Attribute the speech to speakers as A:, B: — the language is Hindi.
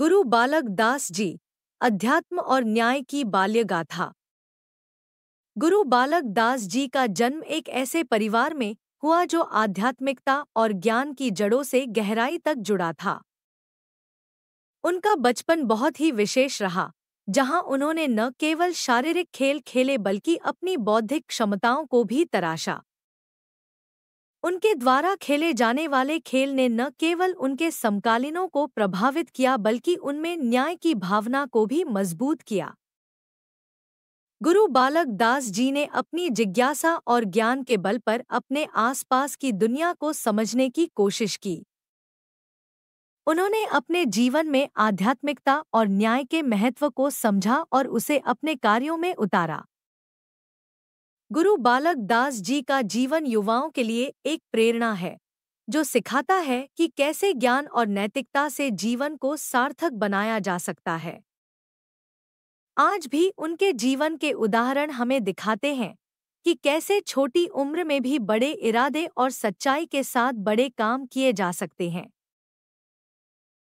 A: गुरु बालक दास जी अध्यात्म और न्याय की बाल्य गाथा गुरु बालक दास जी का जन्म एक ऐसे परिवार में हुआ जो आध्यात्मिकता और ज्ञान की जड़ों से गहराई तक जुड़ा था उनका बचपन बहुत ही विशेष रहा जहां उन्होंने न केवल शारीरिक खेल खेले बल्कि अपनी बौद्धिक क्षमताओं को भी तराशा उनके द्वारा खेले जाने वाले खेल ने न केवल उनके समकालीनों को प्रभावित किया बल्कि उनमें न्याय की भावना को भी मजबूत किया गुरु बालक दास जी ने अपनी जिज्ञासा और ज्ञान के बल पर अपने आसपास की दुनिया को समझने की कोशिश की उन्होंने अपने जीवन में आध्यात्मिकता और न्याय के महत्व को समझा और उसे अपने कार्यों में उतारा गुरु बालक दास जी का जीवन युवाओं के लिए एक प्रेरणा है जो सिखाता है कि कैसे ज्ञान और नैतिकता से जीवन को सार्थक बनाया जा सकता है आज भी उनके जीवन के उदाहरण हमें दिखाते हैं कि कैसे छोटी उम्र में भी बड़े इरादे और सच्चाई के साथ बड़े काम किए जा सकते हैं